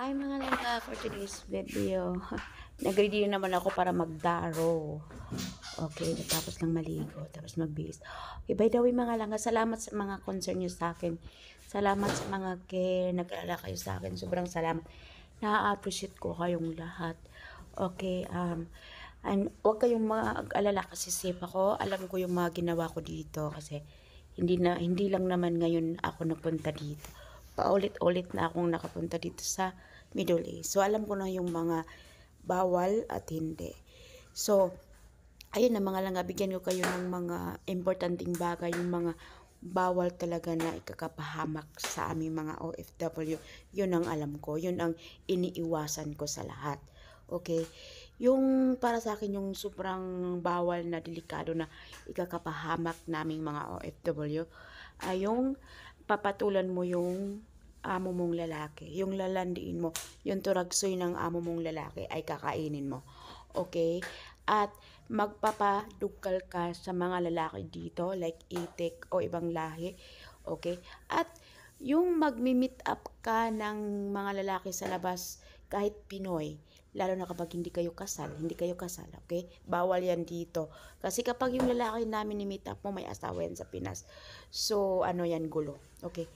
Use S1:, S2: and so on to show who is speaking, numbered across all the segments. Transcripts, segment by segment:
S1: Hi mga langga, for today's video, nag-ready naman ako para magdaro. Okay, natapos lang maligo, tapos magbihis. Okay, by the way mga langga, salamat sa mga concern niyo sa akin. Salamat sa mga care, nag-alala kayo sa akin. Sobrang salamat. Na-appreciate ko kayong lahat. Okay, um, and huwag kayong mag-alala kasi safe ako. Alam ko yung mga ginawa ko dito kasi hindi, na, hindi lang naman ngayon ako nagpunta dito paulit-ulit na akong nakapunta dito sa Middle East. So, alam ko na yung mga bawal at hindi. So, ayun na mga lang, bigyan ko kayo ng mga importanteng bagay, yung mga bawal talaga na ikakapahamak sa aming mga OFW. Yun ang alam ko, yun ang iniiwasan ko sa lahat. Okay? Yung para sa akin, yung sobrang bawal na delikado na ikakapahamak naming mga OFW, ay yung papatulan mo yung amo mong lalaki. Yung lalandiin mo, yung turagsoy ng amo mong lalaki ay kakainin mo. Okay? At magpapadukal ka sa mga lalaki dito like itik o ibang lahi. Okay? At yung magmi-meet up ka ng mga lalaki sa labas kahit Pinoy, lalo na kapag hindi kayo kasal, hindi kayo kasal, okay? Bawal yan dito. Kasi kapag yung lalaki namin ni-meet up mo, may asawa yan sa Pinas. So, ano yan, gulo. Okay?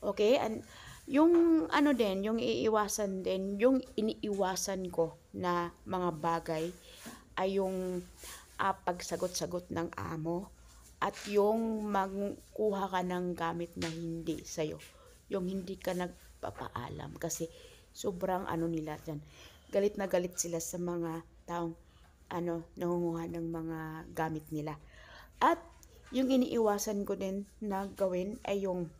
S1: Okay? And yung ano din, yung iiwasan din, yung iniiwasan ko na mga bagay ay yung uh, pagsagot-sagot ng amo at yung magkuha ka ng gamit na hindi sa'yo. Yung hindi ka nagpapaalam kasi sobrang ano nila dyan. Galit na galit sila sa mga taong ano, nangunguha ng mga gamit nila. At yung iniiwasan ko din na gawin ay yung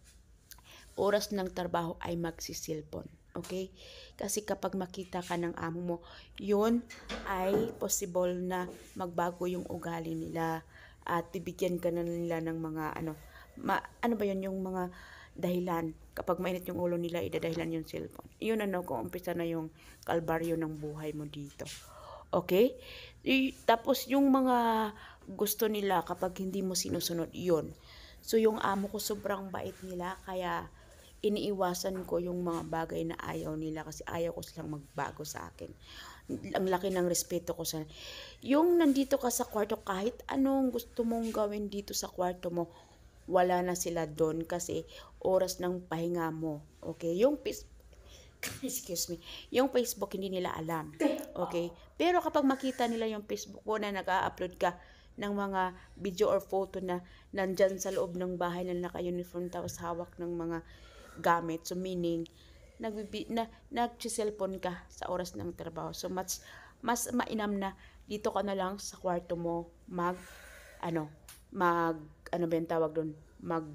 S1: oras ng trabaho ay magsisilpon. Okay? Kasi kapag makita ka ng amo mo, yun ay possible na magbago yung ugali nila at bibigyan ka na nila ng mga ano, ma, ano ba yun yung mga dahilan. Kapag mainit yung ulo nila, idadahilan yung cellphone. Yun ano, kung umpisa na yung kalbaryo ng buhay mo dito. Okay? Y tapos yung mga gusto nila kapag hindi mo sinusunod, yun. So yung amo ko sobrang bait nila, kaya iniiwasan ko yung mga bagay na ayaw nila kasi ayaw ko silang magbago sa akin. Ang laki ng respeto ko sa... Yung nandito ka sa kwarto, kahit anong gusto mong gawin dito sa kwarto mo, wala na sila doon kasi oras ng pahinga mo. Okay? Yung excuse me, yung Facebook hindi nila alam. Okay? Pero kapag makita nila yung Facebook mo na nag-upload ka, ng mga video or photo na nandyan sa loob ng bahay na naka-uniform tapos hawak ng mga gamit. So, meaning, nagbibi, na, nag-cellphone ka sa oras ng trabaho. So, mas, mas mainam na dito ka na lang sa kwarto mo mag, ano, mag, ano ba yung tawag doon? Mag,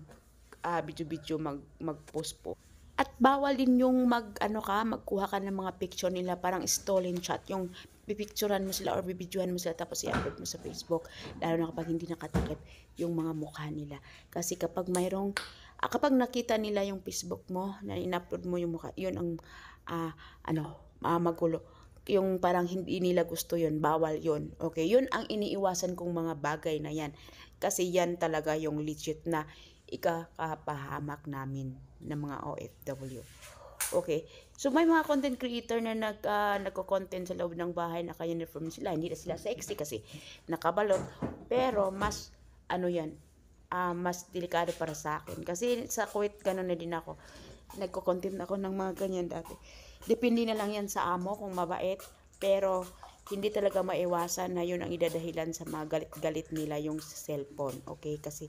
S1: uh, video-video, mag, mag-post po. At bawal din yung mag, ano ka, magkuha ka ng mga picture nila, parang stolen shot, yung pipicturan mo sila or bibidyohan mo sila tapos i-upload mo sa Facebook, lalo na kapag hindi nakatakip yung mga mukha nila. Kasi kapag mayroong ah, kapag nakita nila yung Facebook mo na inupload mo yung mukha, yun ang ah, ano, ah, magulo. Yung parang hindi nila gusto yun, bawal yun. Okay, yun ang iniiwasan kong mga bagay na yan. Kasi yan talaga yung legit na ikakapahamak namin ng mga OFW. Okay. So may mga content creator na nag uh, nagko-content sa loob ng bahay na naka-uniform sila, hindi na sila sexy kasi nakabalot, pero mas ano 'yan, uh, mas delikado para sa akin. Kasi sa Kuwait, ganun na din ako. nagko content ako ng mga ganyan dati. Depende na lang yan sa amo kung mabait. Pero hindi talaga maiwasan na yun ang idadahilan sa mga galit-galit nila yung cellphone. Okay? Kasi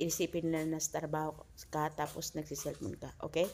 S1: isipin nila na sa trabaho ka tapos nagsiselfon ka. Okay?